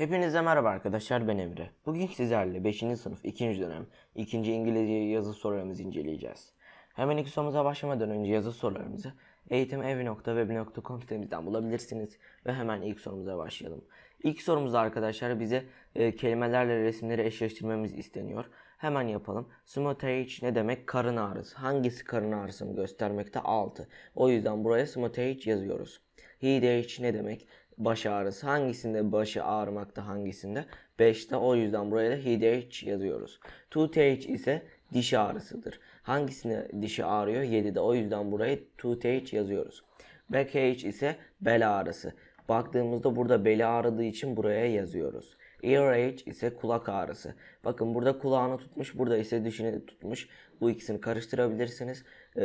Hepinize merhaba arkadaşlar ben Emre. Bugün sizlerle 5. sınıf 2. dönem 2. İngilizce yazı sorularımızı inceleyeceğiz. Hemen ilk sorumuza başlamadan önce yazı sorularımızı eğitimevi.web.com sitemizden bulabilirsiniz ve hemen ilk sorumuza başlayalım. İlk sorumuzda arkadaşlar bize e, kelimelerle resimleri eşleştirmemiz isteniyor. Hemen yapalım. Smotage ne demek? Karın ağrısı. Hangisi karın ağrısını göstermekte? 6. O yüzden buraya smotage yazıyoruz. He ne demek? baş ağrısı. Hangisinde başı ağrımakta hangisinde? 5'te o yüzden buraya da HDH yazıyoruz. 2TH ise diş ağrısıdır. Hangisinde dişi ağrıyor? 7'de o yüzden buraya 2TH yazıyoruz. Back ise bel ağrısı. Baktığımızda burada beli ağrıdığı için buraya yazıyoruz. Earache ise kulak ağrısı. Bakın burada kulağını tutmuş, burada ise dişini tutmuş. Bu ikisini karıştırabilirsiniz. Ee,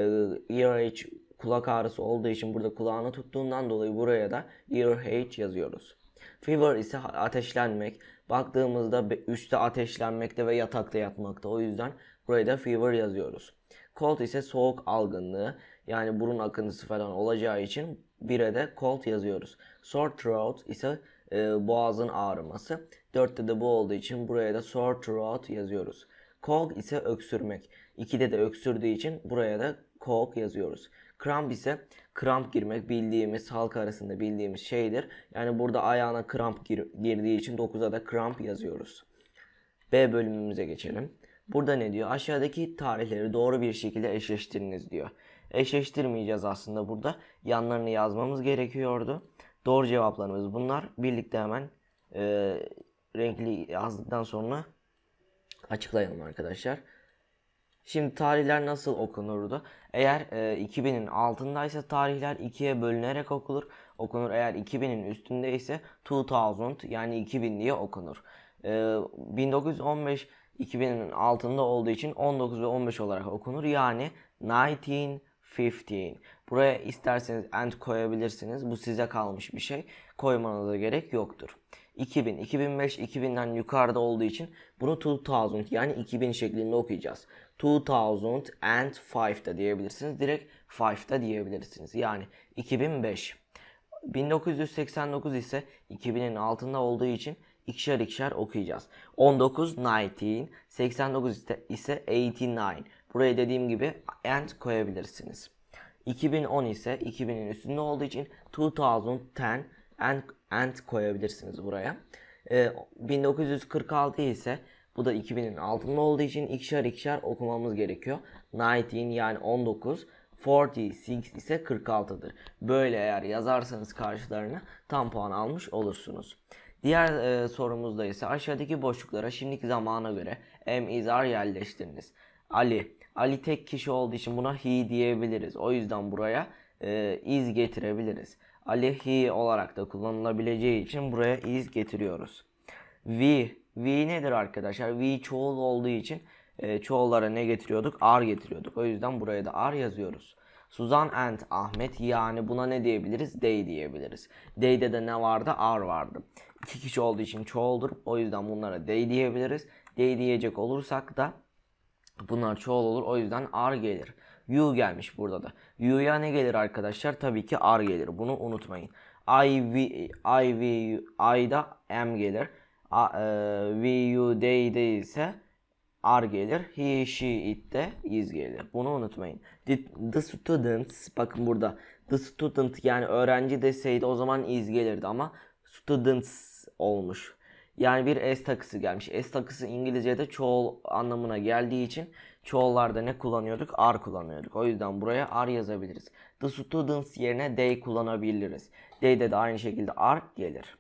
Earache kulak ağrısı olduğu için burada kulağını tuttuğundan dolayı buraya da earache yazıyoruz. Fever ise ateşlenmek. Baktığımızda üstte ateşlenmekte ve yatakta yatmakta. O yüzden buraya da fever yazıyoruz. Cold ise soğuk algınlığı. Yani burun akıntısı falan olacağı için bire de cold yazıyoruz. Sore throat ise e, boğazın ağrıması. Dörtte de bu olduğu için buraya da sore throat yazıyoruz. Cold ise öksürmek. İkide de öksürdüğü için buraya da cold yazıyoruz. Kramp ise kramp girmek bildiğimiz halk arasında bildiğimiz şeydir. Yani burada ayağına kramp gir girdiği için 9'a da kramp yazıyoruz. B bölümümüze geçelim. Burada ne diyor? Aşağıdaki tarihleri doğru bir şekilde eşleştiriniz diyor. Eşleştirmeyeceğiz aslında burada. Yanlarını yazmamız gerekiyordu. Doğru cevaplarımız bunlar. Birlikte hemen e, renkli yazdıktan sonra açıklayalım arkadaşlar. Şimdi tarihler nasıl okunurdu? Eğer e, 2000'in altındaysa tarihler ikiye bölünerek okunur. Okunur eğer 2000'in üstünde ise 2000 yani 2000 diye okunur. E, 1915 2000'in altında olduğu için 19 ve 15 olarak okunur. Yani 1915. Buraya isterseniz and koyabilirsiniz. Bu size kalmış bir şey. Koymanıza gerek yoktur. 2000, 2005, 2000'den yukarıda olduğu için bunu 2000 yani 2000 şeklinde okuyacağız. 2005 da diyebilirsiniz. Direkt 5 da diyebilirsiniz. Yani 2005. 1989 ise 2000'in altında olduğu için ikişer ikişer okuyacağız. 19, 19, 89 ise 89. Buraya dediğim gibi and koyabilirsiniz. 2010 ise 2000'in üstünde olduğu için 2010 and and koyabilirsiniz buraya. E, ee, 1946 ise bu da 2000'in altında olduğu için ikişer ikişer okumamız gerekiyor. 19 yani 19, 46 ise 46'dır. Böyle eğer yazarsanız karşılarına tam puan almış olursunuz. Diğer e, sorumuzda ise aşağıdaki boşluklara şimdiki zamana göre am is are yerleştiriniz. Ali. Ali tek kişi olduğu için buna he diyebiliriz. O yüzden buraya e, iz getirebiliriz. Alehi olarak da kullanılabileceği için buraya iz getiriyoruz. V, V nedir arkadaşlar? V çoğul olduğu için e, çoğullara ne getiriyorduk? Ar getiriyorduk. O yüzden buraya da ar yazıyoruz. Suzan and Ahmet yani buna ne diyebiliriz? They diyebiliriz. They'de de ne vardı? Ar vardı. İki kişi olduğu için çoğuldur. O yüzden bunlara they diyebiliriz. They diyecek olursak da bunlar çoğul olur. O yüzden ar gelir. U gelmiş burada da. You'ya ne gelir arkadaşlar? Tabii ki r gelir. Bunu unutmayın. I, V, I, V, I'da M gelir. A, e, V, U, D'de ise R gelir. He, she, it de is gelir. Bunu unutmayın. The, the students, bakın burada. The student yani öğrenci deseydi o zaman is gelirdi ama students olmuş. Yani bir S takısı gelmiş. S takısı İngilizce'de çoğul anlamına geldiği için çoğullarda ne kullanıyorduk? R kullanıyorduk. O yüzden buraya R yazabiliriz. The students yerine they kullanabiliriz. They'de de aynı şekilde R gelir.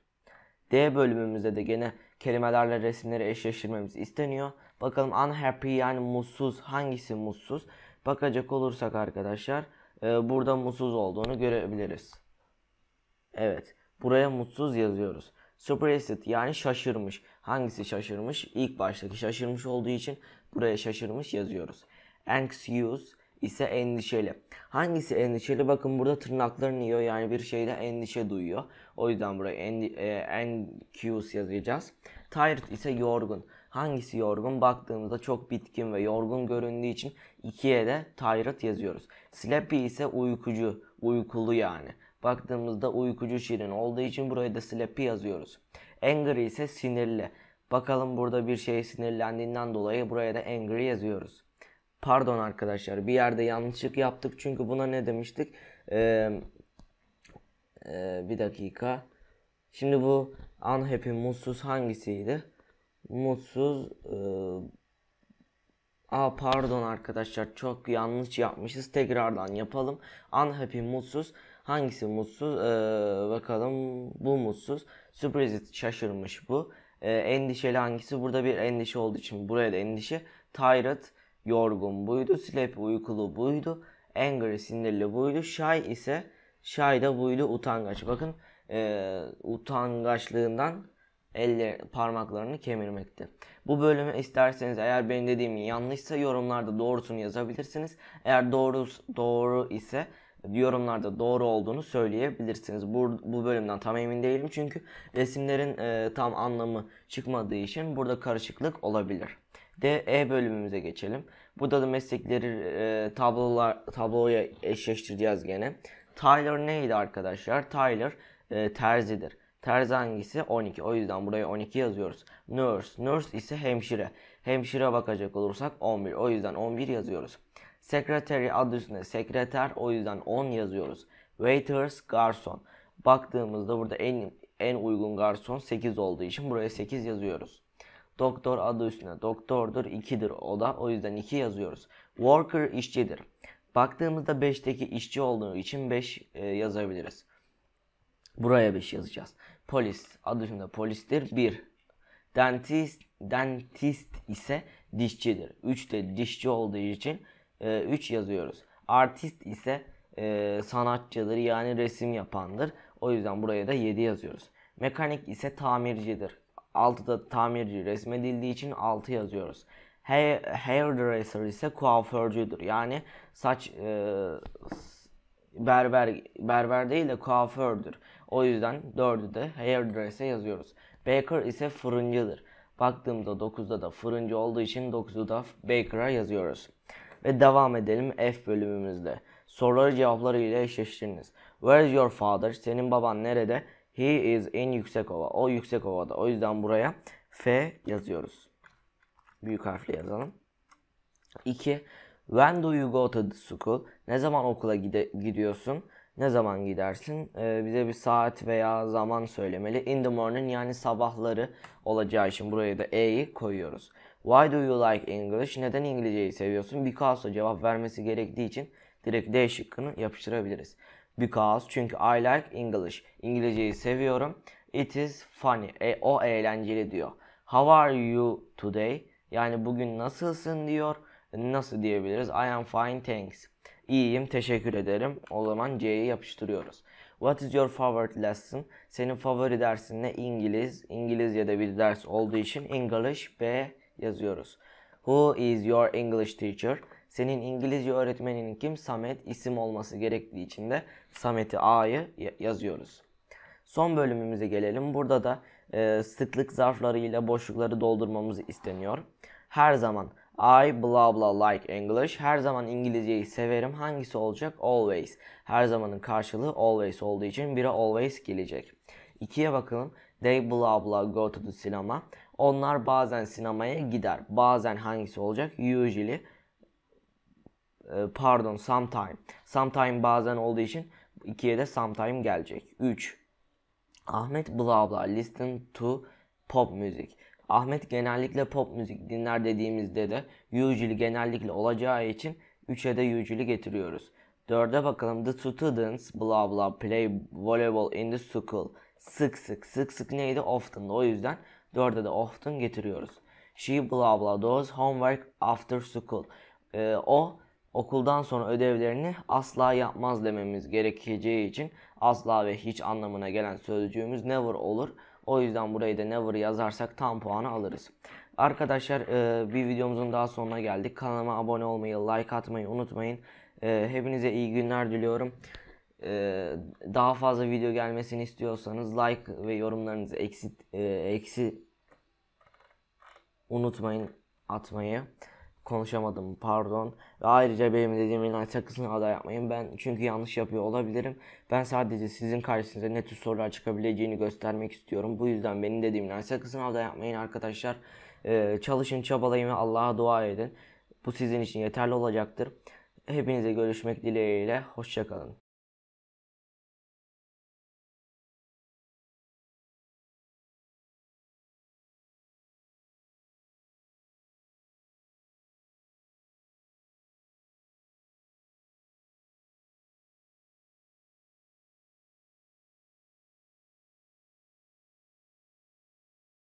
D bölümümüzde de gene kelimelerle resimleri eşleştirmemiz isteniyor. Bakalım unhappy yani mutsuz hangisi mutsuz? Bakacak olursak arkadaşlar e, burada mutsuz olduğunu görebiliriz. Evet buraya mutsuz yazıyoruz. Surprised yani şaşırmış. Hangisi şaşırmış? İlk baştaki şaşırmış olduğu için Buraya şaşırmış yazıyoruz. Anxious ise endişeli. Hangisi endişeli? Bakın burada tırnaklarını yiyor yani bir şeyde endişe duyuyor. O yüzden buraya endi, e, anxious yazacağız. Tired ise yorgun. Hangisi yorgun? Baktığımızda çok bitkin ve yorgun göründüğü için ikiye de tired yazıyoruz. Sleepy ise uykucu, uykulu yani. Baktığımızda uykucu şirin olduğu için buraya da sleepy yazıyoruz. Angry ise sinirli. Bakalım burada bir şey sinirlendiğinden dolayı buraya da angry yazıyoruz. Pardon arkadaşlar bir yerde yanlışlık yaptık çünkü buna ne demiştik? Ee, e, bir dakika. Şimdi bu unhappy mutsuz hangisiydi? Mutsuz e, Aa pardon arkadaşlar çok yanlış yapmışız. Tekrardan yapalım. Unhappy mutsuz. Hangisi mutsuz? Ee, bakalım bu mutsuz. Sürpriz şaşırmış bu e, endişeli hangisi? Burada bir endişe olduğu için buraya da endişe. Tired, yorgun buydu. Sleep, uykulu buydu. Angry, sinirli buydu. Shy ise, shy da buydu. Utangaç. Bakın e, utangaçlığından elle parmaklarını kemirmekte. Bu bölümü isterseniz eğer benim dediğim yanlışsa yorumlarda doğrusunu yazabilirsiniz. Eğer doğru, doğru ise yorumlarda doğru olduğunu söyleyebilirsiniz. Bu, bu bölümden tam emin değilim çünkü resimlerin e, tam anlamı çıkmadığı için burada karışıklık olabilir. D E bölümümüze geçelim. Burada da meslekleri e, tablolar tabloya eşleştireceğiz gene. Tyler neydi arkadaşlar? Tyler e, terzidir. Terzi hangisi? 12. O yüzden buraya 12 yazıyoruz. Nurse. Nurse ise hemşire. Hemşire bakacak olursak 11. O yüzden 11 yazıyoruz. Secretary adı üstünde sekreter o yüzden on yazıyoruz. Waiters garson. Baktığımızda burada en en uygun garson 8 olduğu için buraya 8 yazıyoruz. Doktor adı üstünde doktordur 2'dir o da o yüzden 2 yazıyoruz. Worker işçidir. Baktığımızda 5'teki işçi olduğu için 5 e, yazabiliriz. Buraya 5 yazacağız. Polis adı üstünde polistir 1. Dentist, dentist ise dişçidir. 3 de dişçi olduğu için e, ee, 3 yazıyoruz. Artist ise e, sanatçıdır yani resim yapandır. O yüzden buraya da 7 yazıyoruz. Mekanik ise tamircidir. 6'da tamirci resmedildiği için 6 yazıyoruz. hairdresser ise kuaförcüdür. Yani saç e, berber berber değil de kuafördür. O yüzden 4'ü de hairdresser yazıyoruz. Baker ise fırıncıdır. Baktığımda 9'da da fırıncı olduğu için 9'u da baker'a yazıyoruz ve devam edelim F bölümümüzde. Soruları cevapları ile eşleştiriniz. Where is your father? Senin baban nerede? He is in Yüksekova. O Yüksekova'da. O yüzden buraya F yazıyoruz. Büyük harfle yazalım. 2. When do you go to the school? Ne zaman okula gide gidiyorsun? Ne zaman gidersin? Ee, bize bir saat veya zaman söylemeli. In the morning yani sabahları olacağı için buraya da E'yi koyuyoruz. Why do you like English? Neden İngilizceyi seviyorsun? Because cevap vermesi gerektiği için direkt D şıkkını yapıştırabiliriz. Because çünkü I like English. İngilizceyi seviyorum. It is funny. E, o eğlenceli diyor. How are you today? Yani bugün nasılsın diyor. Nasıl diyebiliriz? I am fine thanks. İyiyim teşekkür ederim. O zaman C'yi yapıştırıyoruz. What is your favorite lesson? Senin favori dersin ne? İngiliz. İngilizce'de bir ders olduğu için English B yazıyoruz. Who is your English teacher? Senin İngilizce öğretmenin kim? Samet isim olması gerektiği için de Samet'i A'yı yazıyoruz. Son bölümümüze gelelim. Burada da e, sıklık zarflarıyla boşlukları doldurmamız isteniyor. Her zaman I blah blah like English. Her zaman İngilizceyi severim. Hangisi olacak? Always. Her zamanın karşılığı always olduğu için biri always gelecek. İkiye bakalım. They blah blah go to the cinema. Onlar bazen sinemaya gider. Bazen hangisi olacak? Usually e, pardon sometime. Sometime bazen olduğu için ikiye de sometime gelecek. 3. Ahmet bla bla listen to pop music. Ahmet genellikle pop müzik dinler dediğimizde de usually genellikle olacağı için 3'e de usually getiriyoruz. 4'e bakalım. The students bla bla play volleyball in the school. Sık sık. Sık sık neydi? Often. O yüzden Dörde de often getiriyoruz. She blah blah does homework after school. Ee, o okuldan sonra ödevlerini asla yapmaz dememiz gerekeceği için asla ve hiç anlamına gelen sözcüğümüz never olur. O yüzden burayı da never yazarsak tam puanı alırız. Arkadaşlar e, bir videomuzun daha sonuna geldik. Kanalıma abone olmayı, like atmayı unutmayın. E, hepinize iyi günler diliyorum. E, daha fazla video gelmesini istiyorsanız like ve yorumlarınızı eksi, e, eksi unutmayın atmayı. Konuşamadım pardon. Ve ayrıca benim dediğimin sakızını hata yapmayın. Ben çünkü yanlış yapıyor olabilirim. Ben sadece sizin karşınıza ne tür sorular çıkabileceğini göstermek istiyorum. Bu yüzden benim dediğimin sakızını hata yapmayın arkadaşlar. Ee, çalışın, çabalayın ve Allah'a dua edin. Bu sizin için yeterli olacaktır. Hepinize görüşmek dileğiyle. Hoşçakalın.